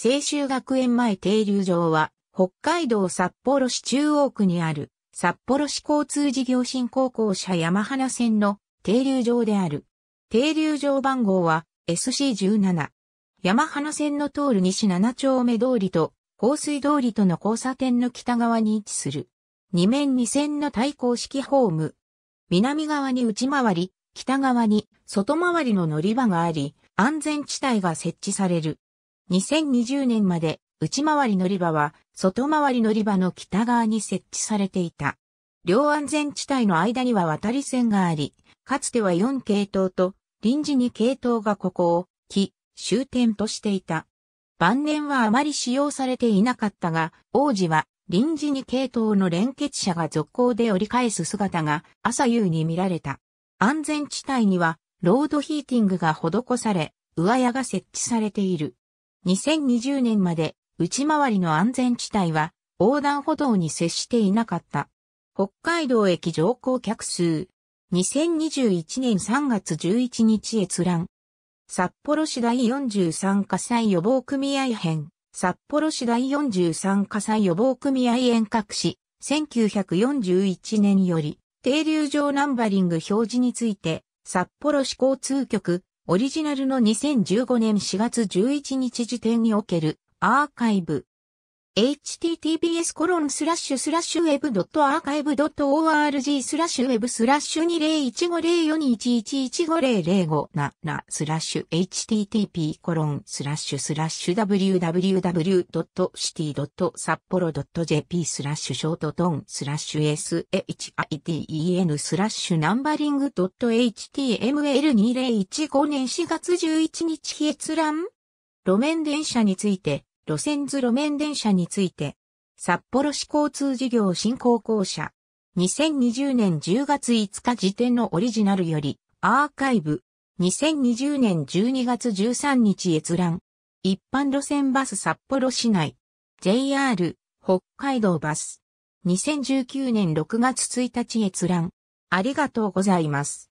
青州学園前停留場は、北海道札幌市中央区にある、札幌市交通事業振興公社山花線の停留場である。停留場番号は SC17。山花線の通る西七丁目通りと、香水通りとの交差点の北側に位置する。二面二線の対向式ホーム。南側に内回り、北側に外回りの乗り場があり、安全地帯が設置される。2020年まで内回り乗り場は外回り乗り場の北側に設置されていた。両安全地帯の間には渡り線があり、かつては4系統と臨時に系統がここを木、終点としていた。晩年はあまり使用されていなかったが、王子は臨時に系統の連結者が続行で折り返す姿が朝夕に見られた。安全地帯にはロードヒーティングが施され、上屋が設置されている。2020年まで内回りの安全地帯は横断歩道に接していなかった。北海道駅乗降客数。2021年3月11日閲覧。札幌市第43火災予防組合編。札幌市第43火災予防組合遠隔市。1941年より、停留場ナンバリング表示について、札幌市交通局、オリジナルの2015年4月11日時点におけるアーカイブ https コロンスラッシュスラッシュウェブドットアーカイブドット org スラッシュウェブスラッシュ2015042111500577スラッシュ http コロンスラッシュスラッシュ www.city.sapporo.jp スラッシュショートトンスラッシュ shiten スラッシュナンバリングドット html2015 年4月11日閲覧路面電車について路線図路面電車について、札幌市交通事業振興公社、2020年10月5日時点のオリジナルより、アーカイブ、2020年12月13日閲覧、一般路線バス札幌市内、JR、北海道バス、2019年6月1日閲覧、ありがとうございます。